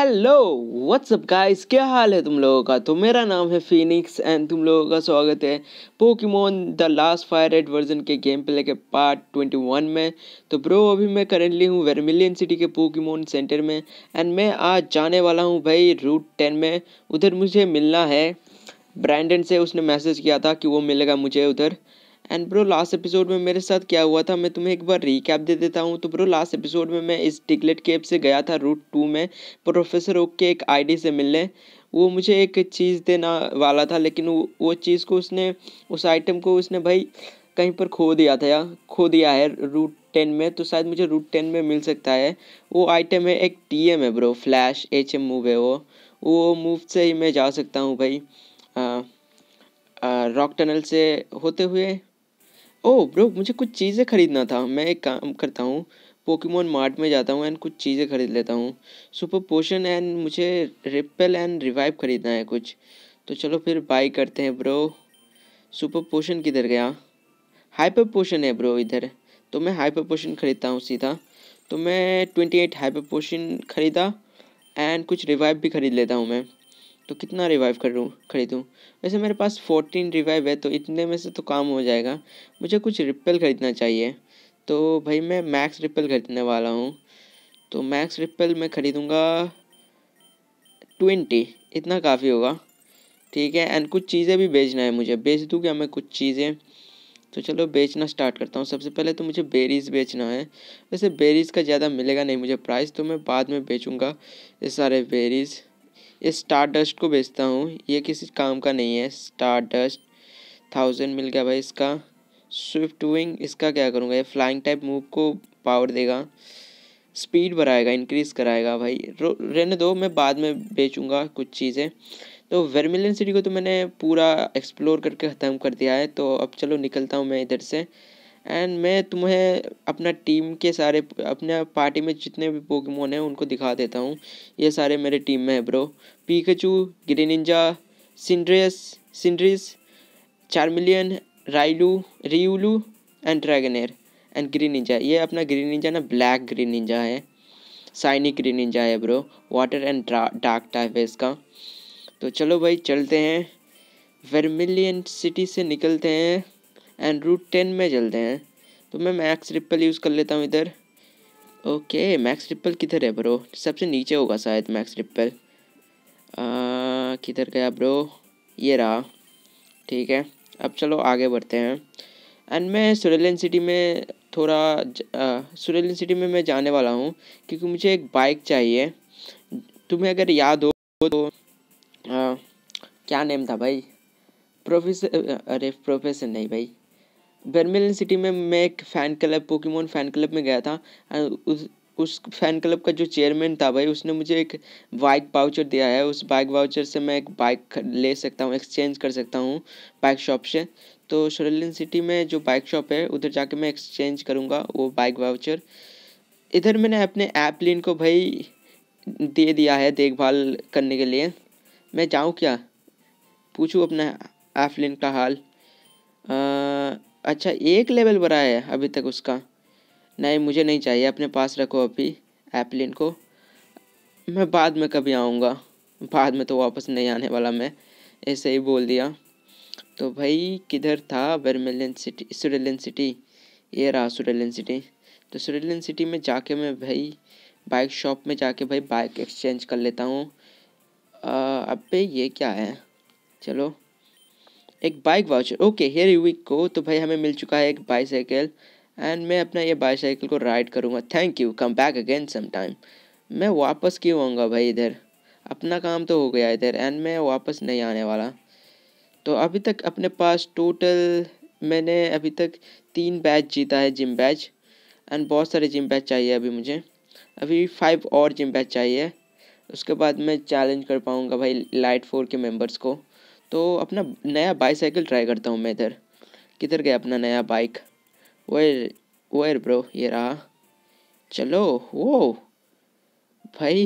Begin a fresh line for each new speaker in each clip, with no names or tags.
Hello what's up guys क्या हाल है तुम लोगों का तो मेरा नाम है फिनिक्स एंड तुम लोगों का स्वागत है Pokemon the last fire red version के गेम प्ले के पार्ट ट्वेंटी वन में तो ब्रो अभी मैं करेंटली हूँ वेरमिलियन सिटी के पोकीमोन सेंटर में एंड मैं आज जाने वाला हूँ भाई रूट टेन में उधर मुझे मिलना है ब्रांडन से उसने मैसेज किया था कि वो मिलेगा मुझे उधर एंड ब्रो लास्ट एपिसोड में मेरे साथ क्या हुआ था मैं तुम्हें एक बार रिकैप दे देता हूँ तो ब्रो लास्ट एपिसोड में मैं इस टिकलेट केप से गया था रूट टू में प्रोफेसर ओक के एक आईडी से मिलने वो मुझे एक चीज़ देना वाला था लेकिन वो वो चीज़ को उसने उस आइटम को उसने भाई कहीं पर खो दिया था या खो दिया है रूट टेन में तो शायद मुझे रूट टेन में मिल सकता है वो आइटम है एक टी एम है bro flash H M move है वो वो मूव से ही मैं जा सकता हूँ भाई रॉक टनल से होते हुए ओह oh, ब्रो मुझे कुछ चीज़ें ख़रीदना था मैं एक काम करता हूँ पोकेमोन मार्ट में जाता हूँ एंड कुछ चीज़ें ख़रीद लेता हूँ सुपर पोशन एंड मुझे रिपेल एंड रिवाइव ख़रीदना है कुछ तो चलो फिर बाई करते हैं ब्रो सुपर पोशन किधर गया हाइपर पोशन है ब्रो इधर तो मैं हाइपर पोशन ख़रीदता हूँ सीधा तो मैं ट्वेंटी एट हाइपर पोशन ख़रीदा एंड कुछ रिवाइव भी ख़रीद लेता हूँ मैं तो कितना रिवाइव करूँ खरीदूँ वैसे मेरे पास फोर्टीन रिवाइव है तो इतने में से तो काम हो जाएगा मुझे कुछ रिपेल खरीदना चाहिए तो भाई मैं मैक्स रिपेल खरीदने वाला हूँ तो मैक्स रिपेल मैं ख़रीदूँगा ट्वेंटी इतना काफ़ी होगा ठीक है एंड कुछ चीज़ें भी बेचना है मुझे बेच दूँ क्या मैं कुछ चीज़ें तो चलो बेचना स्टार्ट करता हूँ सबसे पहले तो मुझे बेरीज़ बेचना है वैसे बेरीज़ का ज़्यादा मिलेगा नहीं मुझे प्राइस तो मैं बाद में बेचूँगा ये सारे बेरीज़ ये स्टार डस्ट को बेचता हूँ ये किसी काम का नहीं है स्टार डस्ट थाउजेंड मिल गया भाई इसका स्विफ्ट विंग इसका क्या करूँगा ये फ्लाइंग टाइप मूव को पावर देगा स्पीड बढ़ाएगा इंक्रीज़ कराएगा भाई रहने दो मैं बाद में बेचूँगा कुछ चीज़ें तो वर्मिलियन सिटी को तो मैंने पूरा एक्सप्लोर करके ख़त्म कर दिया है तो अब चलो निकलता हूँ मैं इधर से एंड मैं तुम्हें अपना टीम के सारे अपने पार्टी में जितने भी पोकेमोन हैं उनको दिखा देता हूँ ये सारे मेरे टीम में है bro Pikachu Greninja Cinderace Cinderace Charmeleon Riolu Riolu and Dragonair and green ये अपना ग्रीन ना ब्लैक ग्रीन है साइनिक ग्रीन निंजा है bro water and dark type है इसका तो चलो भाई चलते हैं वर्मिलियन सिटी से निकलते हैं एंड रूट टेन में चलते हैं तो मैं मैक्स ट्रिपल यूज़ कर लेता हूँ इधर ओके मैक्स ट्रिपल किधर है ब्रो सबसे नीचे होगा शायद मैक्स ट्रिपल किधर गया ब्रो ये रहा ठीक है अब चलो आगे बढ़ते हैं एंड मैं सुरेलिन सिटी में थोड़ा सुरेलिन सिटी में मैं जाने वाला हूँ क्योंकि मुझे एक बाइक चाहिए तुम्हें अगर याद हो तो आ, क्या नेम था भाई प्रोफेसर अरे प्रोफेसर नहीं भाई बर्मिलन सिटी में मैं एक fan club Pokemon fan club में गया था उस उस फैन क्लब का जो चेयरमैन था भाई उसने मुझे एक बाइक वाउचर दिया है उस बाइक वाउचर से मैं एक बाइक ले सकता हूँ एक्सचेंज कर सकता हूँ बाइक शॉप से तो शोरलिन सिटी में जो बाइक शॉप है उधर जाके मैं एक्सचेंज करूँगा वो बाइक वाउचर इधर मैंने अपने ऐप लिन को भाई दे दिया है देखभाल करने के लिए मैं जाऊँ क्या पूछूँ अपना ऐप लिन का हाल आ, अच्छा एक लेवल बड़ा है अभी तक उसका नहीं मुझे नहीं चाहिए अपने पास रखो अभी एप्लिन को मैं बाद में कभी आऊँगा बाद में तो वापस नहीं आने वाला मैं ऐसे ही बोल दिया तो भाई किधर था बर्मेलियन सिटी सुरेलियन सिटी ये रहा सुरेलियन सिटी तो सुरेलियन सिटी में जाके मैं भाई बाइक शॉप में जाके भाई बाइक एक्सचेंज कर लेता हूँ पे ये क्या है चलो एक bike voucher okay here we को तो भाई हमें मिल चुका है एक बाईसाइकिल एंड मैं अपना ये बाईसाइकिल को राइड करूँगा thank you come back again some time मैं वापस क्यों आऊँगा भाई इधर अपना काम तो हो गया इधर एंड मैं वापस नहीं आने वाला तो अभी तक अपने पास टोटल मैंने अभी तक तीन बैच जीता है जिम बैच एंड बहुत सारे जिम बैच चाहिए अभी मुझे अभी फाइव और जिम बैच चाहिए उसके बाद मैं चैलेंज कर पाऊँगा भाई लाइट फोर के मेंबर्स को तो अपना नया बाईसाइकिल ट्राई करता हूँ मैं इधर किधर गया अपना नया बाइक वेर वेर ब्रो ये रहा चलो वो भाई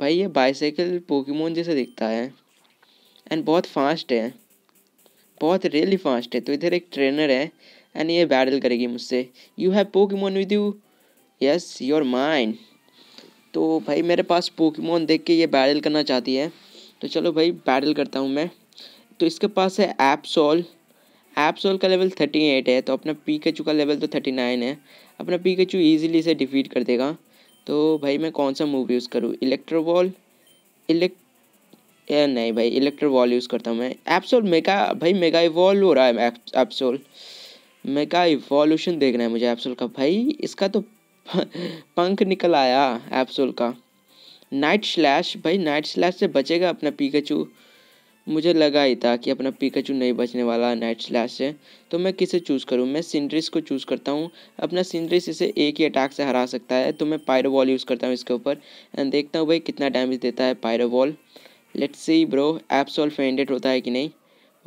भाई ये बाइसाइकिल पोकेमोन जैसे दिखता है एंड बहुत फास्ट है बहुत रियली फास्ट है तो इधर एक ट्रेनर है एंड ये बैटल करेगी मुझसे you have Pokemon with you yes your mind तो भाई मेरे पास पोकेमोन देख के ये बैटल करना चाहती है तो चलो भाई बैटल करता हूँ मैं तो इसके पास है एप्सॉल सॉल्व एप्सोल का लेवल थर्टी एट है तो अपना पीकेचू का लेवल तो थर्टी नाइन है अपना पी पीकेचू ईजिली इसे डिफीट कर देगा तो भाई मैं कौन सा मूव यूज़ करूँ इलेक्ट्रोवॉल इलेक्ट नहीं भाई इलेक्ट्रो वॉल यूज़ करता हूँ मैं एप्सोल मेगा भाई मेगा इवॉल्व हो रहा है एप्सोल मेगा इवॉल्यूशन देखना है मुझे एप्सोल का भाई इसका तो पंख निकल आया एप्सोल का नाइट स्लैश भाई नाइट स्लैश से बचेगा अपना पीकेचू मुझे लगा ही था कि अपना पिकाचू नहीं बचने वाला नाइट स्लैश से तो मैं किसे चूज़ करूँ मैं सिंड्रिस को चूज़ करता हूँ अपना सिंड्रिस इसे एक ही अटैक से हरा सकता है तो मैं पायरो यूज़ करता हूँ इसके ऊपर एंड देखता हूँ भाई कितना डैमेज देता है Pyro let's see bro Absol fainted होता है कि नहीं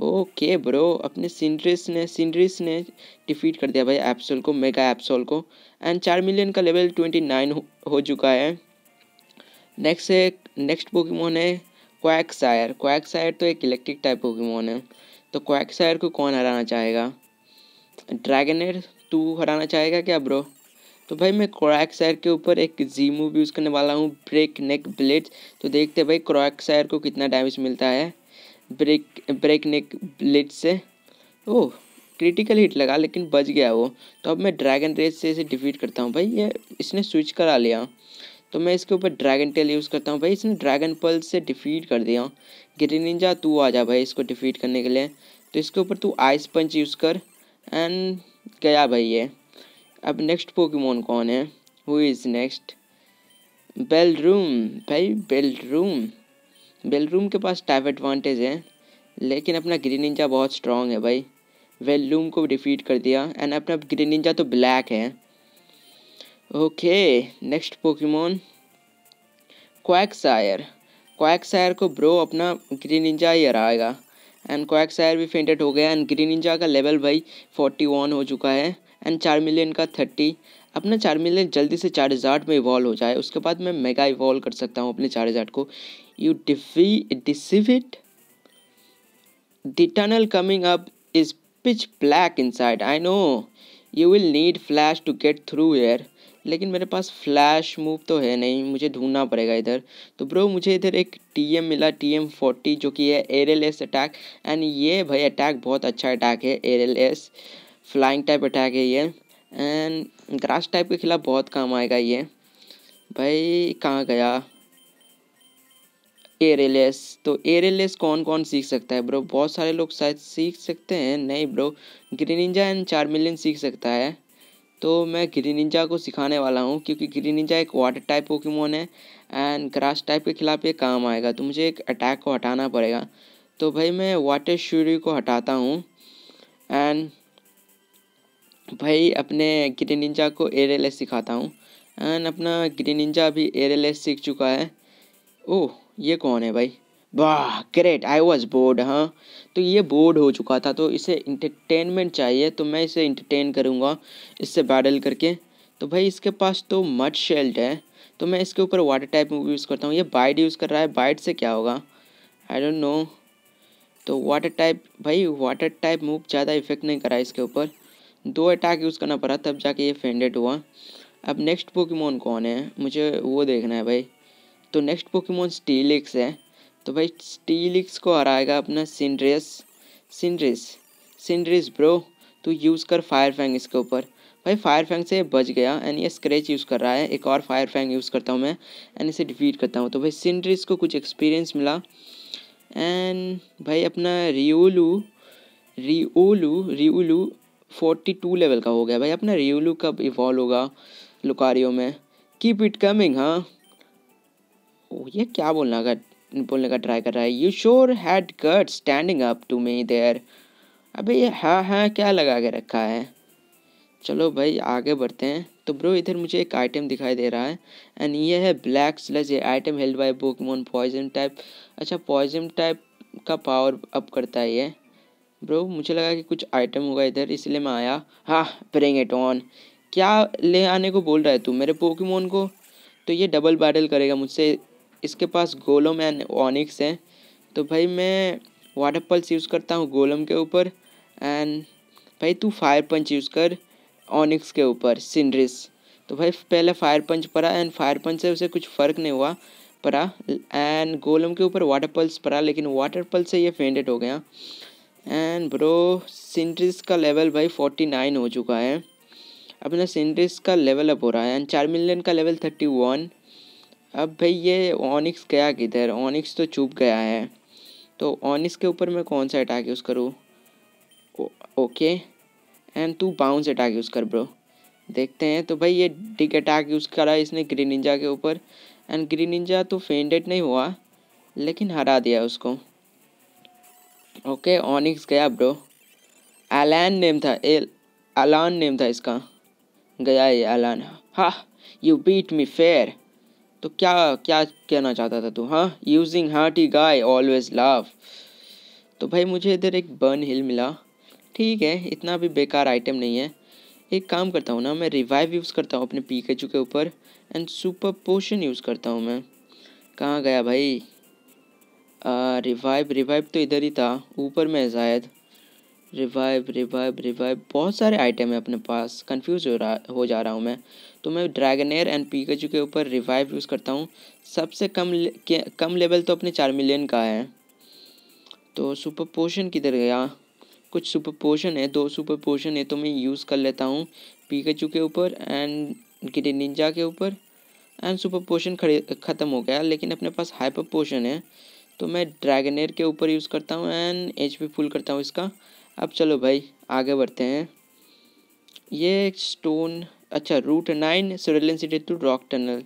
ओके ब्रो अपने सिंड्रिस ने सिंड्रिस ने डिफीट कर दिया भाई एप्सोल को मेगा एप्सोल को एंड चार मिलियन का लेवल ट्वेंटी नाइन हो, हो चुका है नेक्स्ट है नेक्स्ट पोकेमोन है क्वैक्सायर क्वैक्सायर तो एक इलेक्ट्रिक टाइप पोकेमोन है तो क्वैक्सायर को कौन हराना चाहेगा एयर तू हराना चाहेगा क्या ब्रो तो भाई मैं क्रैक्सायर के ऊपर एक जी मूव यूज़ करने वाला हूँ ब्रेक नेक ब्लेड तो देखते हैं भाई क्रैक्सायर को कितना डैमेज मिलता है ब्रेक ब्रेक नेक ब्लेड से ओह क्रिटिकल हिट लगा लेकिन बच गया वो तो अब मैं ड्रैगन रेस से इसे डिफीट करता हूँ भाई ये इसने स्विच करा लिया तो मैं इसके ऊपर ड्रैगन टेल यूज़ करता हूँ भाई इसने ड्रैगन पल से डिफीट कर दिया ग्रीन इंजा तू आ जा भाई इसको डिफीट करने के लिए तो इसके ऊपर तू आइस पंच यूज़ कर एंड गया भाई ये अब नेक्स्ट पोकेमोन कौन है who is next bell room भाई बेल रूम बेल रूम के पास टाइप एडवांटेज है लेकिन अपना ग्रीन इंजा बहुत स्ट्रॉन्ग है भाई वेल रूम को डिफीट कर दिया एंड अपना ग्रीन इंजा तो ब्लैक है okay next Pokemon Quagsire Quagsire को ब्रो अपना ग्रीन इंजा ही हराएगा एंड क्वैक्सायर भी फेंटेड हो गया एंड ग्रीन इंजा का लेवल भाई फोर्टी वन हो चुका है एंड चार मिलियन का थर्टी अपना चार मिलियन जल्दी से चार हजार्ट में इवॉल्व हो जाए उसके बाद मैं मेगा इवॉल्व कर सकता हूँ अपने चार हजार्ट को you defy deceive it the tunnel coming up is pitch black inside I know you will need flash to get through there लेकिन मेरे पास फ्लैश मूव तो है नहीं मुझे ढूंढना पड़ेगा इधर तो ब्रो मुझे इधर एक टी एम मिला टी एम फोर्टी जो कि है एयर एस अटैक एंड ये भाई अटैक बहुत अच्छा अटैक है air ace flying type attack है ये एंड ग्रास टाइप के खिलाफ बहुत काम आएगा ये भाई कहाँ गया एरेलेस तो एरेलेस कौन कौन सीख सकता है ब्रो बहुत सारे लोग शायद सीख सकते हैं नहीं bro Greninja and Charmeleon सीख सकता है तो मैं ग्री निंजा को सिखाने वाला हूँ क्योंकि ग्री निंजा एक वाटर टाइप पोकेमोन है एंड ग्रास टाइप के खिलाफ ये काम आएगा तो मुझे एक अटैक को हटाना पड़ेगा तो भाई मैं वाटर शूरी को हटाता हूँ एंड भाई अपने ग्रीन निंजा को एयर एस सिखाता हूँ एंड अपना ग्रीन निंजा अभी एयर सीख चुका है ओह ये कौन है भाई वाह ग्रेट आई वॉज बोर्ड हाँ तो ये बोर्ड हो चुका था तो इसे इंटरटेनमेंट चाहिए तो मैं इसे इंटरटेन करूँगा इससे बैडल करके तो भाई इसके पास तो मच शेल्ट है तो मैं इसके ऊपर वाटर टाइप मूव यूज़ करता हूँ ये बाइट यूज़ कर रहा है बाइट से क्या होगा आई डोंट नो तो वाटर टाइप भाई वाटर टाइप मूव ज़्यादा इफेक्ट नहीं करा इसके ऊपर दो अटैक यूज़ करना पड़ा तब जाके ये फेंडेड हुआ अब नेक्स्ट पोकीमोन कौन है मुझे वो देखना है भाई तो नेक्स्ट पोकीमोन स्टीलिक्स है तो भाई स्टीलिक्स को हराएगा अपना सिंड्रेस सिंड्रेस सिंड्रेस ब्रो तू यूज़ कर फायर फैंग इसके ऊपर भाई फायर फैंग से बच गया एंड ये स्क्रैच यूज़ कर रहा है एक और फायर फैंग यूज़ करता हूँ मैं एंड इसे डिफीट करता हूँ तो भाई सिंड्रिस को कुछ एक्सपीरियंस मिला एंड भाई अपना Riolu Riolu Riolu forty two level का हो गया भाई अपना रियोलू कब इवॉल्व होगा लुकारियो में कीप इट कमिंग हाँ ये क्या बोलना अगर बोलने का ट्राई कर रहा है you sure had gut standing up to me there अबे हाँ हाँ क्या लगा के रखा है चलो भाई आगे बढ़ते हैं तो ब्रो इधर मुझे एक आइटम दिखाई दे रहा है एंड ये है ब्लैक स्लज ये item held by mon poison type अच्छा पॉइजन टाइप का पावर अप करता है ये ब्रो मुझे लगा कि कुछ आइटम होगा इधर इसलिए मैं आया हाँ ब्रिंग इट ऑन क्या ले आने को बोल रहा है तू मेरे पोकेमोन को तो ये डबल बैटल करेगा मुझसे इसके पास गोलम एंड ऑनिक्स है तो भाई मैं वाटर पल्स यूज़ करता हूँ गोलम के ऊपर एंड भाई तू फायर पंच यूज़ कर ऑनिक्स के ऊपर सिंड्रिस तो भाई पहले फायर पंच पड़ा एंड फायर पंच से उसे कुछ फ़र्क नहीं हुआ पड़ा एंड गोलम के ऊपर वाटर पल्स पड़ा लेकिन वाटर पल्स से ये फेंडेड हो गया एंड ब्रो सिंड्रिस का लेवल भाई फोर्टी नाइन हो चुका है अपना सिंड्रिस का लेवल अप हो रहा है एंड चार मिलियन का लेवल थर्टी वन अब भाई ये ऑनिक्स गया किधर ऑनिक्स तो चुप गया है तो ऑनिक्स के ऊपर मैं कौन सा अटैक यूज़ करूँ ओके एंड तू बाउंस अटैक यूज़ कर ब्रो देखते हैं तो भाई ये डिग अटैक यूज़ करा इसने ग्रीन निंजा के ऊपर एंड ग्रीन निंजा तो फेंडेड नहीं हुआ लेकिन हरा दिया उसको ओके ऑनिक्स गया ब्रो एलान नेम था एल अलान नेम था इसका गया ये अलान हा यू बीट मी फेयर तो क्या क्या कहना चाहता था तू हाँ यूजिंग हार्टी गाय ऑलवेज लाव तो भाई मुझे इधर एक बर्न हिल मिला ठीक है इतना भी बेकार आइटम नहीं है एक काम करता हूँ ना मैं रिवाइव यूज़ करता हूँ अपने पी के ऊपर एंड सुपर पोशन यूज़ करता हूँ मैं कहाँ गया भाई आ, रिवाइव रिवाइव तो इधर ही था ऊपर में शायद रिवाइव रिवाइव रिवाइव बहुत सारे आइटम है अपने पास कंफ्यूज हो रहा हो जा रहा हूँ मैं तो मैं ड्रैगनेर एंड पी के ऊपर रिवाइव यूज़ करता हूँ सबसे कम ले, कम लेवल तो अपने चार मिलियन का है तो सुपर पोशन किधर गया कुछ सुपर पोशन है दो सुपर पोशन है तो मैं यूज़ कर लेता हूँ पी के ऊपर एंड गिटे निंजा के ऊपर एंड सुपर पोशन ख़त्म हो गया लेकिन अपने पास हाइपर पोशन है तो मैं ड्रैगनेर के ऊपर यूज़ करता हूँ एंड एच फुल करता हूँ इसका अब चलो भाई आगे बढ़ते हैं ये एक स्टोन अच्छा route nine Cerulean city to rock tunnel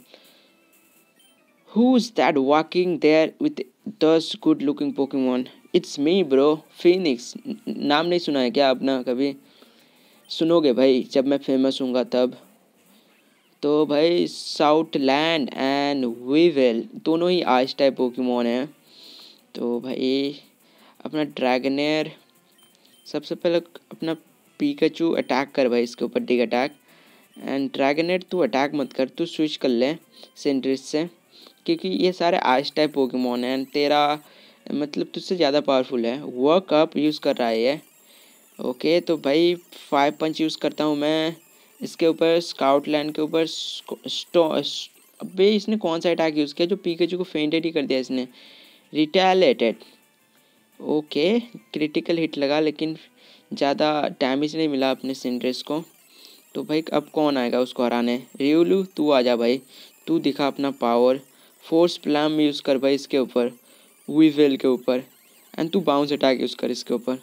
who is that walking there with this good looking Pokemon? It's me bro Phoenix नाम नहीं सुना है क्या अपना कभी सुनोगे भाई जब मैं फेमस हूँ तब तो भाई साउथ लैंड एंड वीवेल दोनों ही आज टाइप पोकेमोन हैं तो भाई अपना ड्रैगनेर सबसे पहले अपना पीकाचू अटैक कर भाई इसके ऊपर डिग अटैक एंड ड्रैगनेट तू अटैक मत कर तू स्विच कर ले सेंट्रिस से क्योंकि ये सारे आइस टाइप पोकेमोन हैं तेरा मतलब तुझसे ज़्यादा पावरफुल है वर्क अप यूज़ कर रहा है ये ओके तो भाई फाइव पंच यूज़ करता हूँ मैं इसके ऊपर स्काउट लैंड के ऊपर अबे इसने कौन सा अटैक यूज़ किया जो जी को फेंटेड ही कर दिया इसने रिटेलेटेड ओके क्रिटिकल हिट लगा लेकिन ज़्यादा डैमेज नहीं मिला अपने सिंड्रेस को तो भाई अब कौन आएगा उसको हराने रियोलू तू आ जा भाई तू दिखा अपना पावर फोर्स प्लान यूज़ कर भाई इसके ऊपर वीवेल के ऊपर एंड तू बाउंस अटैक यूज़ कर इसके ऊपर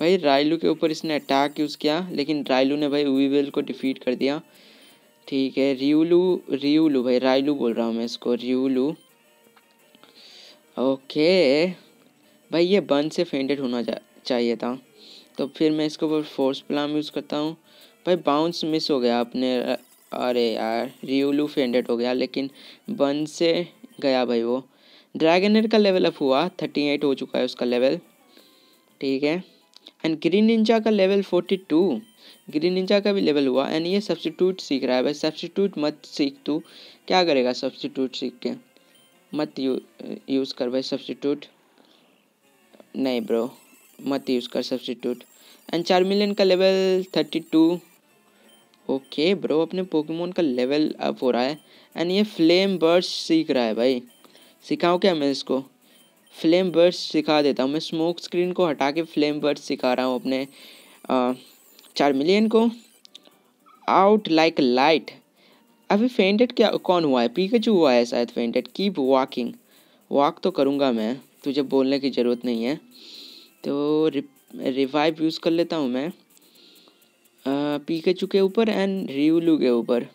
भाई रायलू के ऊपर इसने अटैक यूज़ किया लेकिन रायलू ने भाई वीवेल को डिफीट कर दिया ठीक है रियोलू रियोलू भाई रायलू बोल रहा हूँ मैं इसको रियोलू ओके भाई ये बन से फेंटेड होना चाहिए था तो फिर मैं इसके ऊपर फोर्स प्लाम यूज़ करता हूँ भाई बाउंस मिस हो गया अपने अरे यार रियोलू फेंडेड हो गया लेकिन बन से गया भाई वो ड्रैगनर का लेवल अप हुआ थर्टी एट हो चुका है उसका लेवल ठीक है एंड ग्रीन निंजा का level forty two Greninja का भी लेवल हुआ एंड ये सब्सटीट्यूट सीख रहा है भाई सब्सटीट्यूट मत सीख तू क्या करेगा सब्सटीट्यूट सीख के मत यू यूज़ कर भाई सब्सटीट्यूट नहीं ब्रो मत यूज़ कर सब्सिट्यूट एंड चार मिलियन का level thirty two okay bro अपने पोकेमोन का लेवल अप हो रहा है एंड ये फ्लेम बर्ड सीख रहा है भाई सिखाऊँ क्या मैं इसको फ्लेम बर्ड सिखा देता हूँ मैं स्मोक स्क्रीन को हटा के फ्लेम बर्ड सिखा रहा हूँ अपने चार मिलियन को आउट लाइक लाइट अभी फेंटेड क्या कौन हुआ है पीकेचू हुआ है शायद फेंटेड कीप वॉकिंग वॉक तो करूँगा मैं तुझे बोलने की ज़रूरत नहीं है तो रिवाइव यूज़ कर लेता हूँ मैं पी के ऊपर एंड रिवलू के ऊपर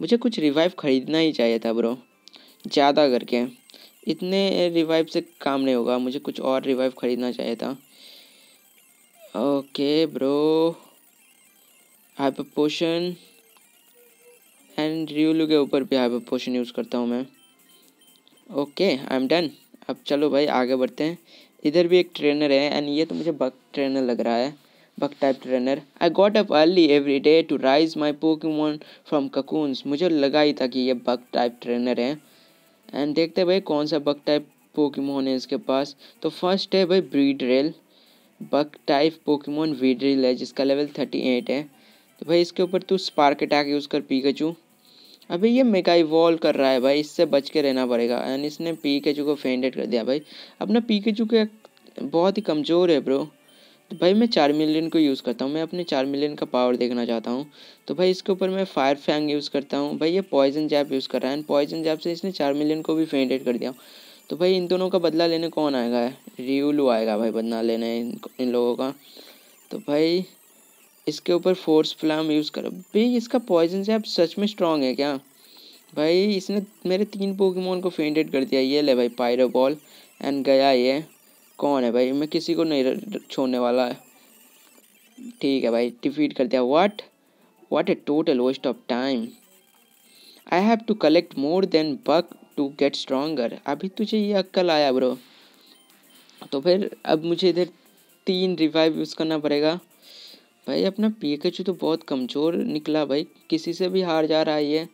मुझे कुछ रिवाइव ख़रीदना ही चाहिए था ब्रो ज़्यादा करके इतने रिवाइव से काम नहीं होगा मुझे कुछ और रिवाइव ख़रीदना चाहिए था okay bro hyper potion and Riolu के ऊपर भी हाइपर पोशन यूज़ करता हूँ मैं ओके आई एम डन अब चलो भाई आगे बढ़ते हैं इधर भी एक ट्रेनर है एंड ये तो मुझे बक ट्रेनर लग रहा है bug type trainer I got up early every day to raise my Pokemon from cocoons मुझे लगा ही था कि ये बक टाइप ट्रेनर है एंड देखते भाई कौन सा बक टाइप पोकीमोन है इसके पास तो फर्स्ट है भाई ब्रीड रेल बक टाइप पोकेमोन वीड्रिल है जिसका लेवल थर्टी एट है तो भाई इसके ऊपर तू स्पार्क अटैक यूज़ कर पी कचू अभी ये मेगा इवॉल्व कर रहा है भाई इससे बच के रहना पड़ेगा एंड इसने पी कचू को फेंडेड कर दिया भाई अपना कचू के बहुत ही कमज़ोर है ब्रो तो भाई मैं चार मिलियन को यूज़ करता हूँ मैं अपने चार मिलियन का पावर देखना चाहता हूँ तो भाई इसके ऊपर मैं फायर फैंग यूज़ करता हूँ भाई ये पॉइजन जैप यूज़ कर रहा है एंड पॉइजन जैप से इसने चार मिलियन को भी फेंटेड कर दिया तो भाई इन दोनों का बदला लेने कौन आएगा रियूलू आएगा भाई बदला लेने इन, लोगों का तो भाई इसके ऊपर फोर्स फ्लैम यूज़ करो भाई इसका पॉइजन जैप सच में स्ट्रॉन्ग है क्या भाई इसने मेरे तीन पोकेमोन को फेंटेड कर दिया ये ले भाई पायरो बॉल एंड गया ये कौन है भाई मैं किसी को नहीं छोड़ने वाला है ठीक है भाई डिफीट कर दिया what what a total waste of time I have to collect more than bug to get stronger अभी तुझे ये अक्कल आया ब्रो तो फिर अब मुझे इधर तीन रिवाइव यूज़ करना पड़ेगा भाई अपना पी पीकेचू तो बहुत कमज़ोर निकला भाई किसी से भी हार जा रहा है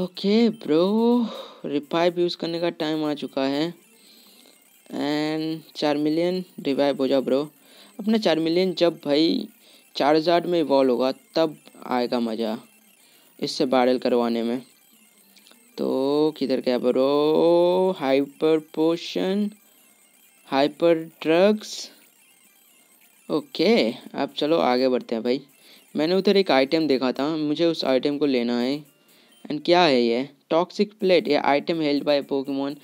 ओके ब्रो रिवाइव यूज़ करने का टाइम आ चुका है एंड चार मिलियन रिवाइव हो जाओ ब्रो अपना चार मिलियन जब भाई चार हजार में इवॉल्व होगा तब आएगा मज़ा इससे बारल करवाने में तो किधर क्या bro hyper potion hyper drugs okay अब चलो आगे बढ़ते हैं भाई मैंने उधर एक आइटम देखा था मुझे उस आइटम को लेना है एंड क्या है ये टॉक्सिक प्लेट ये item held by Pokemon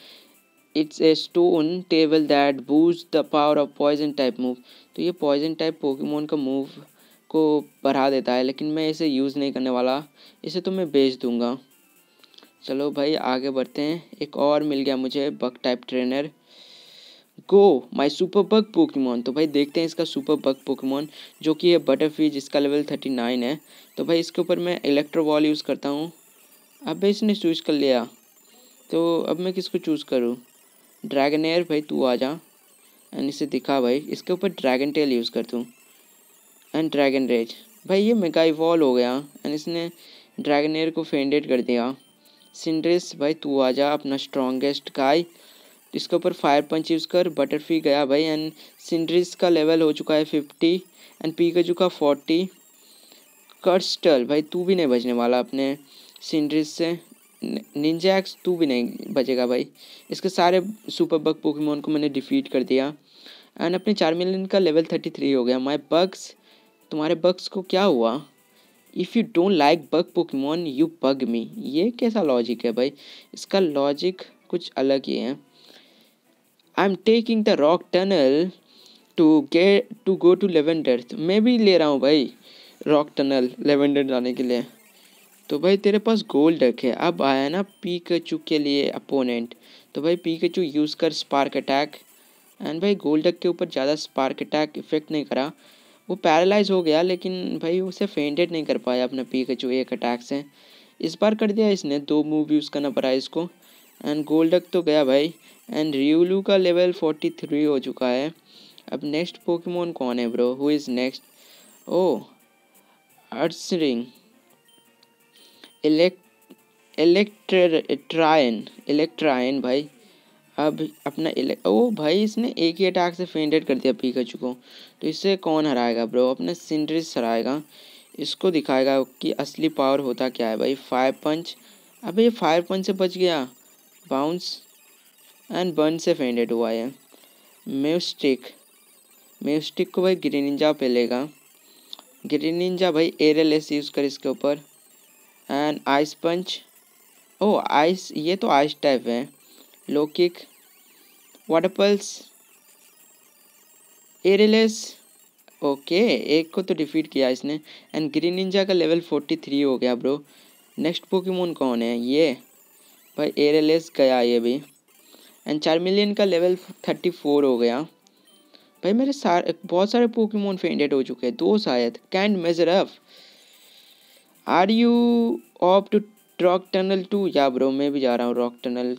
it's a stone table that boosts the power of poison type move तो ये पॉइजन टाइप पोकेमोन का मूव को बढ़ा देता है लेकिन मैं इसे यूज़ नहीं करने वाला इसे तो मैं बेच दूँगा चलो भाई आगे बढ़ते हैं एक और मिल गया मुझे bug type trainer go my super bug Pokemon तो भाई देखते हैं इसका सुपर बग पोकेमोन जो कि है बटरफ्री जिसका लेवल थर्टी नाइन है तो भाई इसके ऊपर मैं इलेक्ट्रो बॉल यूज़ करता हूँ अब इसने चूज कर लिया तो अब मैं किसको चूज़ करूँ ड्रैगन एयर भाई तू आ जा एंड इसे दिखा भाई इसके ऊपर ड्रैगन टेल यूज़ कर तू एंड ड्रैगन रेज भाई ये मेगा इवॉल्व हो गया एंड इसने ड्रैगन एयर को फेंडेड कर दिया सिंड्रेस भाई तू आ जा अपना स्ट्रॉन्गेस्ट गाय इसके ऊपर फायर पंच यूज़ कर बटरफी गया भाई एंड सिंड्रिस का लेवल हो चुका है फिफ्टी एंड पी का फोर्टी कर्स्टल भाई तू भी नहीं बचने वाला अपने सिंड्रिस से निंजा एक्स तू भी नहीं बचेगा भाई इसके सारे सुपर बग पोकेमोन को मैंने डिफीट कर दिया एंड अपने चार मिलियन का लेवल थर्टी थ्री हो गया माई बग्स तुम्हारे बग्स को क्या हुआ if you don't like bug Pokemon you bug me ये कैसा लॉजिक है भाई इसका लॉजिक कुछ अलग ही है I am taking the rock tunnel to get to go to Lavender मैं भी ले रहा हूँ भाई रॉक टनल लेवेंडर जाने के लिए तो भाई तेरे पास गोल्ड रखे अब आया ना पी के लिए अपोनेंट तो भाई चू यूज़ कर स्पार्क अटैक एंड भाई गोल्डक के ऊपर ज़्यादा स्पार्क अटैक इफेक्ट नहीं करा वो पैरालाइज हो गया लेकिन भाई उसे फेंटेड नहीं कर पाया अपना चू एक अटैक से इस बार कर दिया इसने दो मूव यूज़ करना पड़ा इसको एंड गोल्डक तो गया भाई एंड रियोलू का लेवल फोर्टी थ्री हो चुका है अब नेक्स्ट पोकेमोन कौन है ब्रो हु इज़ नेक्स्ट ओ रिंग इलेक्ट इलेक्ट्राइन इलेक्ट्राइन भाई अब अपना इले ओ भाई इसने एक ही अटैक से फेंडेड कर दिया पीकाचू को तो इससे कौन हराएगा ब्रो अपना सिंड्रिस हराएगा इसको दिखाएगा कि असली पावर होता क्या है भाई फायर पंच अब ये फायर पंच से बच गया बाउंस एंड बर्न से फेंडेड हुआ है म्यूस्टिक म्यूस्टिक को भाई ग्रीनिंजा पे लेगा ग्रीनिंजा भाई एरल एस यूज़ कर इसके ऊपर and ice punch oh ice ये तो आइस टाइप है लोकिक वाटर पल्स एरेलेस ओके एक को तो डिफीट किया इसने एंड ग्रीन इंजा का लेवल फोर्टी थ्री हो गया ब्रो नेक्स्ट पोकेमोन कौन है ये भाई एरेलेस गया ये भी एंड चार मिलियन का लेवल थर्टी फोर हो गया भाई मेरे सारे बहुत सारे पोकेमोन फेंडेड हो चुके हैं दो शायद कैंड मेजर अप are you off to rock tunnel too या ब्रो मैं भी जा रहा हूँ रॉक टनल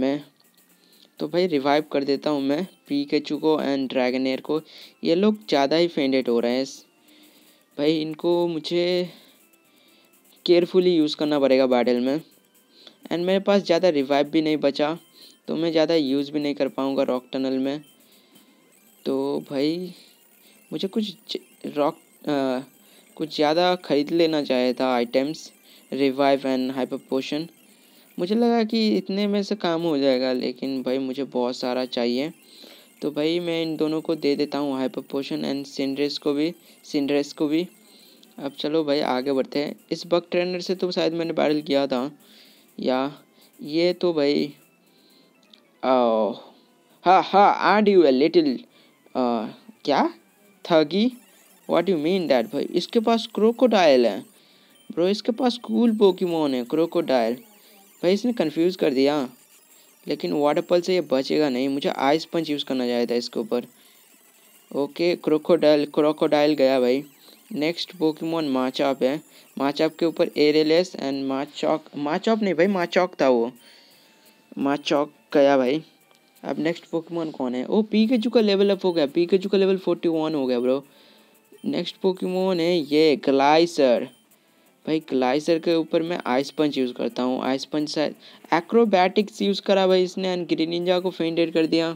में तो भाई रिवाइव कर देता हूँ मैं पी के चुको एंड ड्रैगन एयर को ये लोग ज़्यादा ही फेंडेड हो रहे हैं भाई इनको मुझे केयरफुली यूज़ करना पड़ेगा बैटल में एंड मेरे पास ज़्यादा रिवाइव भी नहीं बचा तो मैं ज़्यादा यूज़ भी नहीं कर पाऊँगा रॉक टनल में तो भाई मुझे कुछ रॉक कुछ ज़्यादा ख़रीद लेना चाहिए था items revive and hyper potion मुझे लगा कि इतने में से काम हो जाएगा लेकिन भाई मुझे बहुत सारा चाहिए तो भाई मैं इन दोनों को दे देता हूँ हाइपर पोशन एंड सिंड्रेस को भी सिंड्रेस को भी अब चलो भाई आगे बढ़ते हैं इस बक ट्रेनर से तो शायद मैंने बैरल किया था या ये तो भाई हाँ हाँ आर यू ए लिटिल क्या थगी व्हाट यू मीन डैट भाई इसके पास क्रोकोडाइल है ब्रो इसके पास कूल पोकीमोन है क्रोकोडाइल भाई इसने कंफ्यूज कर दिया लेकिन वाटर पल से ये बचेगा नहीं मुझे आइस पंच यूज़ करना चाहिए था इसके ऊपर ओके क्रोकोडाइल क्रोकोडाइल गया भाई नेक्स्ट पोकीमोन माचॉप है माचॉप के ऊपर एरेलेस एंड माचॉक माचॉप नहीं भाई माचॉक था वो माचॉक गया भाई अब नेक्स्ट पोकीमोन कौन है ओ पी के जू का लेवल अप हो गया पी का लेवल फोर्टी वन हो गया ब्रो नेक्स्ट पोकेमोन है ये ग्लाइसर भाई ग्लाइसर के ऊपर मैं आइस पंच यूज़ करता हूँ आइस पंच शायद एक्रोबैटिक्स यूज़ करा भाई इसने एंड ग्रीन इंजा को फेंडेड कर दिया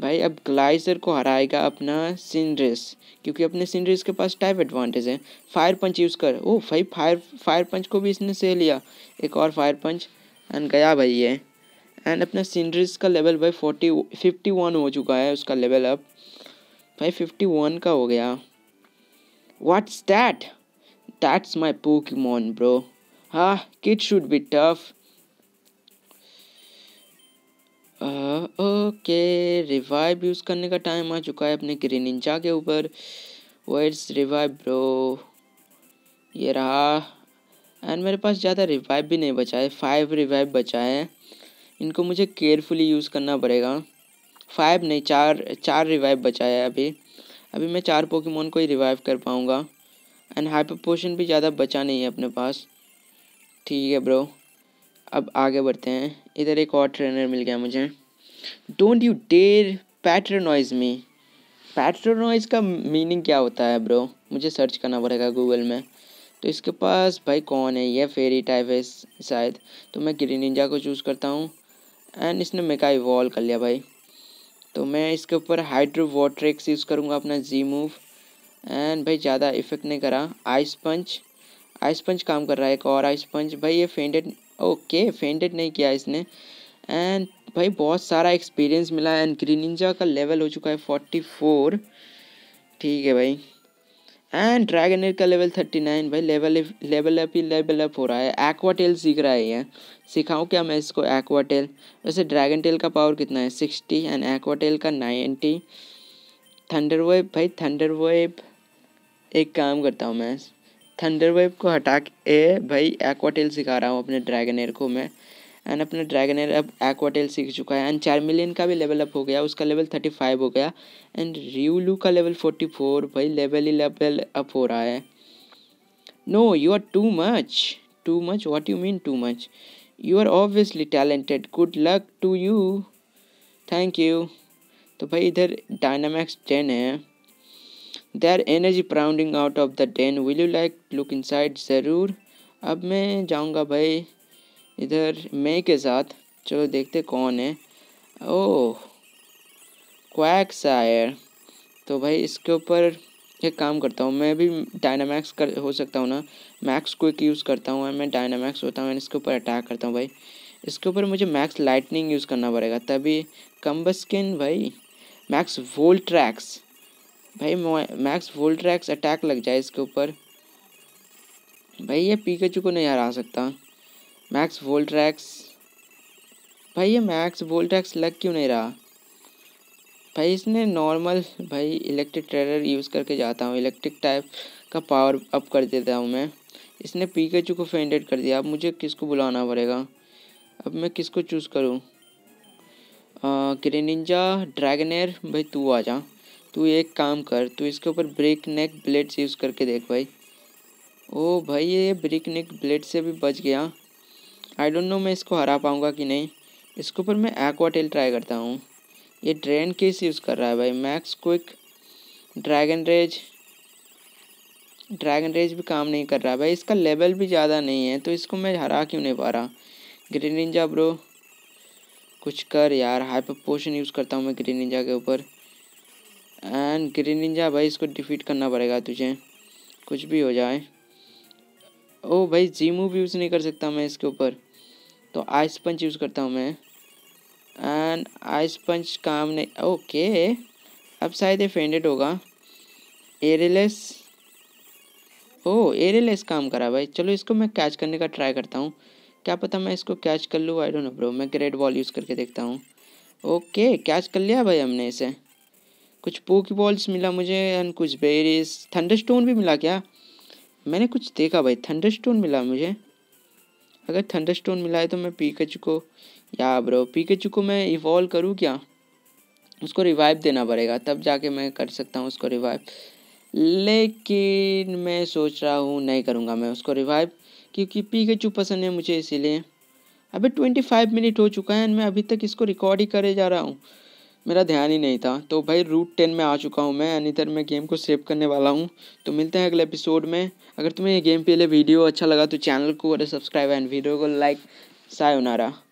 भाई अब ग्लाइसर को हराएगा अपना सिंड्रेस क्योंकि अपने सिंड्रेस के पास टाइप एडवांटेज है फायर पंच यूज़ कर ओ भाई फायर फायर पंच को भी इसने सह लिया एक और फायर पंच एंड गया भाई ये एंड अपना सिंड्रेस का लेवल भाई फोर्टी फिफ्टी वन हो चुका है उसका लेवल अब भाई फिफ्टी वन का हो गया What's that? That's my Pokemon, bro. Huh? Kids should be tough. Uh, okay, revive use करने का time आ चुका है अपने ग्रीनिंजा के ऊपर Where's revive, bro? ये रहा And मेरे पास ज़्यादा revive भी नहीं बचा है Five revive बचा है इनको मुझे carefully use करना पड़ेगा Five नहीं चार चार revive बचा है अभी अभी मैं चार पोकेमोन को ही रिवाइव कर पाऊँगा एंड हाइपर पोशन भी ज़्यादा बचा नहीं है अपने पास ठीक है ब्रो अब आगे बढ़ते हैं इधर एक और ट्रेनर मिल गया मुझे don't you dare patronise me patronise का मीनिंग क्या होता है ब्रो मुझे सर्च करना पड़ेगा गूगल में तो इसके पास भाई कौन है यह फेरी टाइप है शायद तो मैं ग्रीन इंजा को चूज़ करता हूँ एंड इसने मेका इवॉल्व कर लिया भाई तो मैं इसके ऊपर हाइड्रो एक्स यूज़ करूँगा अपना जी मूव एंड भाई ज़्यादा इफेक्ट नहीं करा आइस पंच आइस पंच काम कर रहा है एक और आइस पंच भाई ये फेंडेड ओके फेंडेड नहीं किया इसने एंड भाई बहुत सारा एक्सपीरियंस मिला एंड ग्रीनिंजा का लेवल हो चुका है फोर्टी फोर ठीक है भाई एंड ड्रैगन एयर का लेवल थर्टी नाइन भाई लेवल लेवल अप ही लेवल अप हो रहा है एक्वा टेल सीख रहा है ये सिखाऊँ क्या मैं इसको एक्वा टेल वैसे ड्रैगन टेल का पावर कितना है सिक्सटी एंड एक्वा टेल का नाइन्टी थंडर वेब भाई थंडर वेब एक काम करता हूँ मैं थंडर वेब को हटा के भाई एक्वा टेल सिखा रहा हूँ अपने ड्रैगन एयर को मैं एंड अपना ड्रैगन एयर अब एक्वाटेल सीख चुका है एंड चार मिलियन का भी लेवल अप हो गया उसका लेवल थर्टी फाइव हो गया एंड रियूलू का लेवल फोर्टी फोर भाई लेवल ही लेवल अप हो रहा है no you are too much too much what you mean too much you are obviously talented good luck to you thank you तो भाई इधर डायनामैक्स टेन है they are energy pounding out of the ten will you like look side ज़रूर अब मैं जाऊँगा भाई इधर मई के साथ चलो देखते कौन है ओह क्वैक सायर तो भाई इसके ऊपर एक काम करता हूँ मैं भी डायनामैक्स कर हो सकता हूँ ना मैक्स क्विक यूज़ करता हूँ मैं डायनामैक्स होता हूँ इसके ऊपर अटैक करता हूँ भाई इसके ऊपर मुझे मैक्स लाइटनिंग यूज़ करना पड़ेगा तभी कम्बस्किन भाई मैक्स वोल्ट ट्रैक्स भाई मैक्स वोल्ट ट्रैक्स अटैक लग जाए इसके ऊपर भाई ये पीकेचू को नहीं हरा सकता मैक्स वोल्ट्रैक्स भाई ये मैक्स वोल्ट्रैक्स लग क्यों नहीं रहा भाई इसने नॉर्मल भाई इलेक्ट्रिक ट्रेलर यूज़ करके जाता हूँ इलेक्ट्रिक टाइप का पावर अप कर देता हूँ मैं इसने पीकेचू को फेंडेड कर दिया अब मुझे किसको बुलाना पड़ेगा अब मैं किसको चूज़ करूँ ग्रेनिंजा ड्रैगनेर भाई तू आ जा तू एक काम कर तू इसके ऊपर ब्रेक नेक ब्लेड्स यूज़ करके देख भाई ओ भाई ये ब्रेक नेक ब्लेड से भी बच गया आई डोंट नो मैं इसको हरा पाऊँगा कि नहीं इसके ऊपर मैं एक्वाटेल ट्राई करता हूँ ये ड्रैगन केस यूज़ कर रहा है भाई max quick dragon rage dragon rage भी काम नहीं कर रहा है भाई इसका लेवल भी ज़्यादा नहीं है तो इसको मैं हरा क्यों नहीं पा रहा ग्रीन निंजा ब्रो कुछ कर यार हाइपर पोशन यूज़ करता हूँ मैं ग्रीन निंजा के ऊपर एंड ग्रीन निंजा भाई इसको डिफीट करना पड़ेगा तुझे कुछ भी हो जाए ओ भाई जीमू भी यूज़ नहीं कर सकता मैं इसके ऊपर तो आइस पंच यूज़ करता हूँ मैं एंड आइस पंच काम नहीं ओके अब शायद ये फेंडेड होगा एरेलेस ओ एरेलेस काम करा भाई चलो इसको मैं कैच करने का ट्राई करता हूँ क्या पता मैं इसको कैच कर लूँ आई डोंट नो ब्रो मैं ग्रेट बॉल यूज़ करके देखता हूँ ओके कैच कर लिया भाई हमने इसे कुछ पोकी बॉल्स मिला मुझे एंड कुछ बेरीज स्टोन भी मिला क्या मैंने कुछ देखा भाई स्टोन मिला मुझे अगर थंडर स्टोन मिला है तो मैं पीकेचू को या ब्रो पीकेचू को मैं इवॉल्व करूँ क्या उसको रिवाइव देना पड़ेगा तब जाके मैं कर सकता हूँ उसको रिवाइव लेकिन मैं सोच रहा हूँ नहीं करूँगा मैं उसको रिवाइव क्योंकि चू पसंद है मुझे इसीलिए अभी ट्वेंटी फाइव मिनट हो चुका है मैं अभी तक इसको रिकॉर्ड ही करे जा रहा हूँ मेरा ध्यान ही नहीं था तो भाई रूट टेन में आ चुका हूँ मैं तर मैं गेम को सेव करने वाला हूँ तो मिलते हैं अगले एपिसोड में अगर तुम्हें ये गेम पहले वीडियो अच्छा लगा तो चैनल को अरे सब्सक्राइब एंड वीडियो को लाइक सायोनारा